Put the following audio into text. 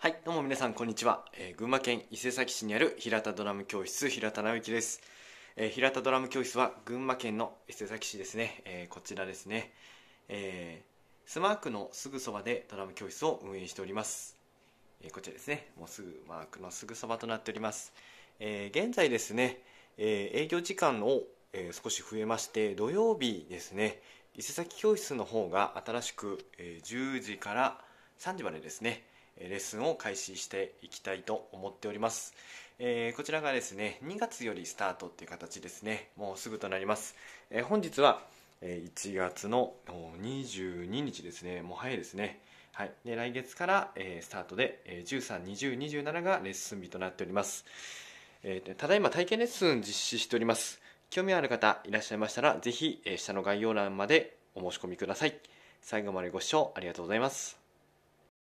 はい、どうも皆さんこんにちは、えー、群馬県伊勢崎市にある平田ドラム教室平田直之です、えー、平田ドラム教室は群馬県の伊勢崎市ですね、えー、こちらですね、えー、スマークのすぐそばでドラム教室を運営しております、えこちらですねもうすぐマークのすぐそばとなっております、え現在ですね、え営業時間を、え少し増えまして土曜日ですね伊勢崎教室の方が新しく、え10時から3時までですねレッスンを開始していきたいと思っております、えー、こちらがですね2月よりスタートっていう形ですねもうすぐとなります、えー、本日は1月の22日ですねもう早いですねはい、で来月から、えー、スタートで、えー、132027がレッスン日となっております、えー、ただいま体験レッスン実施しております興味ある方いらっしゃいましたらぜひ、えー、下の概要欄までお申し込みください最後までご視聴ありがとうございます